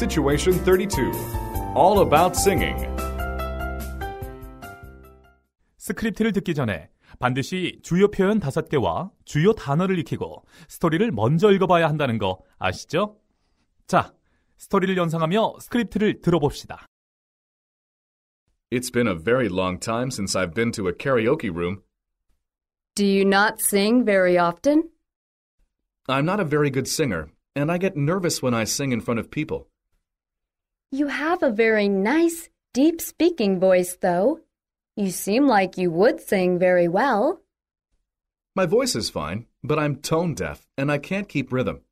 Situation 32 All About Singing 스크립트를 듣기 전에 반드시 주요 표현 5개와 주요 단어를 익히고 스토리를 먼저 읽어봐야 한다는 거 아시죠? 자, 스토리를 연상하며 스크립트를 들어봅시다. It's been a very long time since I've been to a karaoke room. Do you not sing very often? I'm not a very good singer, and I get nervous when I sing in front of people. You have a very nice, deep speaking voice, though. You seem like you would sing very well. My voice is fine, but I'm tone deaf and I can't keep rhythm.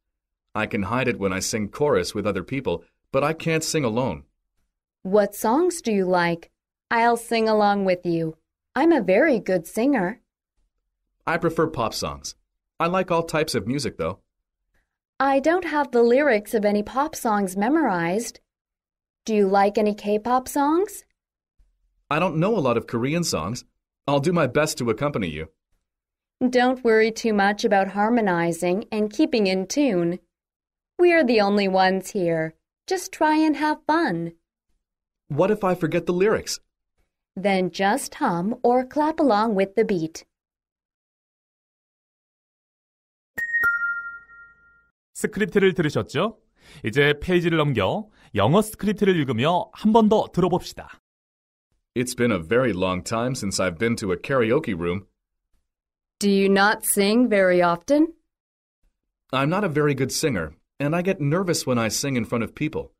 I can hide it when I sing chorus with other people, but I can't sing alone. What songs do you like? I'll sing along with you. I'm a very good singer. I prefer pop songs. I like all types of music, though. I don't have the lyrics of any pop songs memorized. Do you like any K-pop songs? I don't know a lot of Korean songs. I'll do my best to accompany you. Don't worry too much about harmonizing and keeping in tune. We're the only ones here. Just try and have fun. What if I forget the lyrics? Then just hum or clap along with the beat. 스크립트를 들으셨죠? 이제 페이지를 넘겨 영어 스크립트를 읽으며 한 번 더 들어봅시다. It's been a very long time since I've been to a karaoke room. Do you not sing very often? I'm not a very good singer, and I get nervous when I sing in front of people.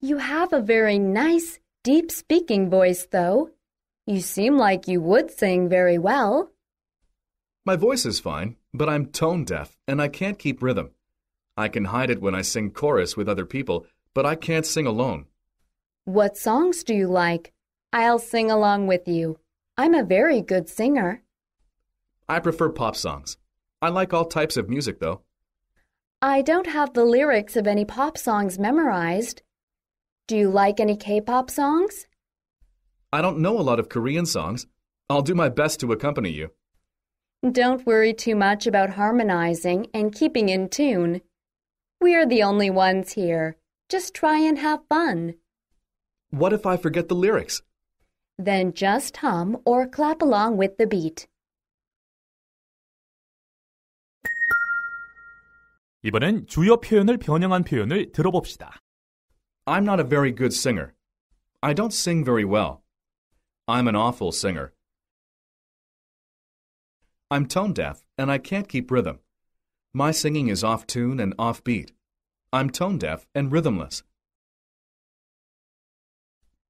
You have a very nice, deep speaking voice, though. You seem like you would sing very well. My voice is fine, but I'm tone deaf and I can't keep rhythm. I can hide it when I sing chorus with other people, but I can't sing alone. What songs do you like? I'll sing along with you. I'm a very good singer. I prefer pop songs. I like all types of music, though. I don't have the lyrics of any pop songs memorized. Do you like any K-pop songs? I don't know a lot of Korean songs. I'll do my best to accompany you. Don't worry too much about harmonizing and keeping in tune. We're the only ones here. Just try and have fun. What if I forget the lyrics? Then just hum or clap along with the beat. 이번엔 주요 표현을 변형한 표현을 들어봅시다. I'm not a very good singer. I don't sing very well. I'm an awful singer. I'm tone deaf and I can't keep rhythm. My singing is off tune and off beat. I'm tone deaf and rhythmless.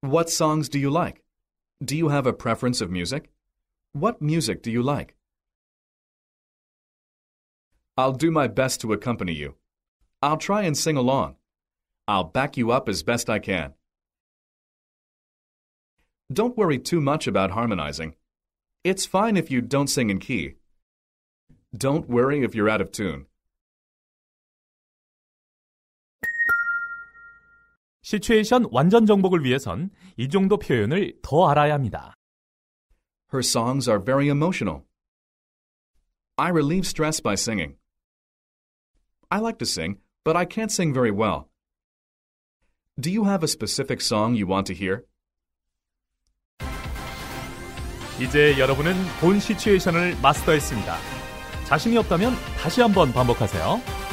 What songs do you like? Do you have a preference of music? What music do you like? I'll do my best to accompany you. I'll try and sing along. I'll back you up as best I can. Don't worry too much about harmonizing. It's fine if you don't sing in key. Don't worry if you're out of tune. 시츄에이션 완전 정복을 위해선 이 정도 표현을 더 알아야 합니다. Her songs are very emotional. I relieve stress by singing. I like to sing, but I can't sing very well. Do you have a specific song you want to hear? 이제 여러분은 본 시츄에이션을 마스터했습니다. 자신이 없다면 다시 한번 반복하세요.